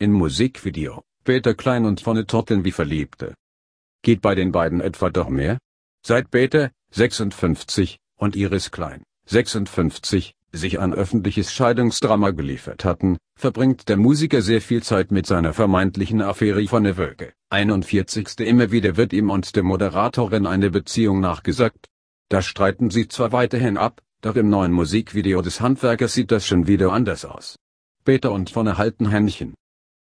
In Musikvideo, Peter Klein und Vonne Totteln wie Verliebte. Geht bei den beiden etwa doch mehr? Seit Peter, 56, und Iris Klein, 56, sich ein öffentliches Scheidungsdrama geliefert hatten, verbringt der Musiker sehr viel Zeit mit seiner vermeintlichen Affäre von der Wölke. 41. Immer wieder wird ihm und der Moderatorin eine Beziehung nachgesagt. Da streiten sie zwar weiterhin ab, doch im neuen Musikvideo des Handwerkers sieht das schon wieder anders aus. Peter und von erhalten Händchen.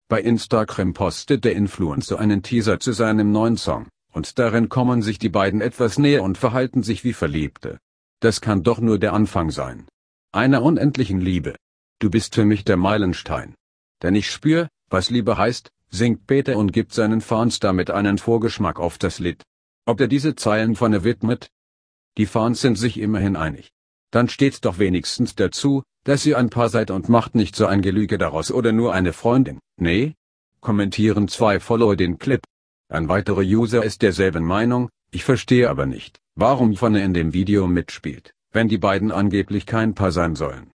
Bei Instagram postet der Influencer einen Teaser zu seinem neuen Song, und darin kommen sich die beiden etwas näher und verhalten sich wie Verliebte. Das kann doch nur der Anfang sein. Einer unendlichen Liebe. Du bist für mich der Meilenstein. Denn ich spür, was Liebe heißt, singt Peter und gibt seinen Fans damit einen Vorgeschmack auf das Lied. Ob er diese Zeilen von er widmet? Die Fans sind sich immerhin einig. Dann steht doch wenigstens dazu, dass ihr ein Paar seid und macht nicht so ein Gelüge daraus oder nur eine Freundin, nee? Kommentieren zwei Follower den Clip. Ein weiterer User ist derselben Meinung, ich verstehe aber nicht, warum Fanny in dem Video mitspielt, wenn die beiden angeblich kein Paar sein sollen.